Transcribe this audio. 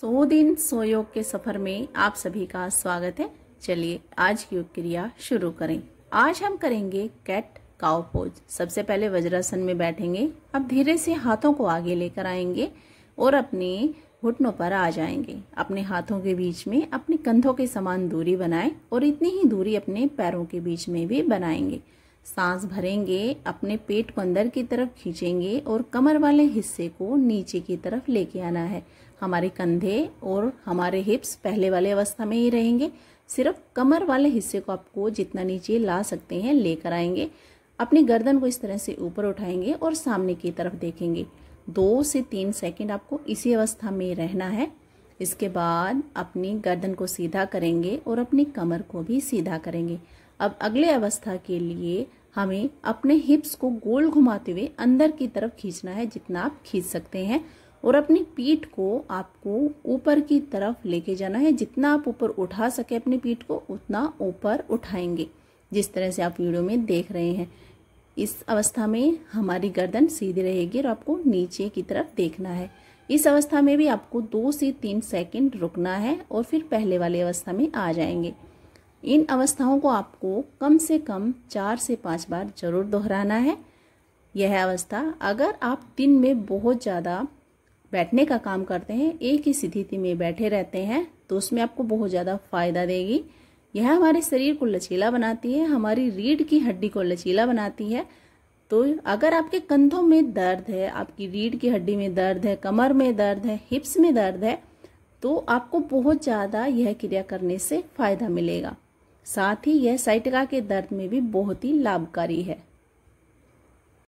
सो दिन सो योग के सफर में आप सभी का स्वागत है चलिए आज की योग क्रिया शुरू करें आज हम करेंगे कैट काउ पोज सबसे पहले वज्रासन में बैठेंगे अब धीरे से हाथों को आगे लेकर आएंगे और अपने घुटनों पर आ जाएंगे अपने हाथों के बीच में अपने कंधों के समान दूरी बनाएं और इतनी ही दूरी अपने पैरों के बीच में भी बनाएंगे सांस भरेंगे अपने पेट को अंदर की तरफ खींचेंगे और कमर वाले हिस्से को नीचे की तरफ लेके आना है हमारे कंधे और हमारे हिप्स पहले वाले अवस्था में ही रहेंगे सिर्फ कमर वाले हिस्से को आपको जितना नीचे ला सकते हैं लेकर आएंगे अपनी गर्दन को इस तरह से ऊपर उठाएंगे और सामने की तरफ देखेंगे दो से तीन सेकेंड आपको इसी अवस्था में रहना है इसके बाद अपनी गर्दन को सीधा करेंगे और अपनी कमर को भी सीधा करेंगे अब अगले अवस्था के लिए हमें अपने हिप्स को गोल घुमाते हुए अंदर की तरफ खींचना है जितना आप खींच सकते हैं और अपनी पीठ को आपको ऊपर की तरफ लेके जाना है जितना आप ऊपर उठा सके अपनी पीठ को उतना ऊपर उठाएंगे जिस तरह से आप वीडियो में देख रहे हैं इस अवस्था में हमारी गर्दन सीधी रहेगी और आपको नीचे की तरफ देखना है इस अवस्था में भी आपको दो से तीन सेकंड रुकना है और फिर पहले वाली अवस्था में आ जाएंगे इन अवस्थाओं को आपको कम से कम चार से पाँच बार जरूर दोहराना है यह अवस्था अगर आप दिन में बहुत ज़्यादा बैठने का काम करते हैं एक ही स्थिति में बैठे रहते हैं तो उसमें आपको बहुत ज़्यादा फायदा देगी यह हमारे शरीर को लचीला बनाती है हमारी रीढ़ की हड्डी को लचीला बनाती है तो अगर आपके कंधों में दर्द है आपकी रीढ़ की हड्डी में दर्द है कमर में दर्द है हिप्स में दर्द है तो आपको बहुत ज़्यादा यह क्रिया करने से फ़ायदा मिलेगा साथ ही यह साइटिका के दर्द में भी बहुत ही लाभकारी है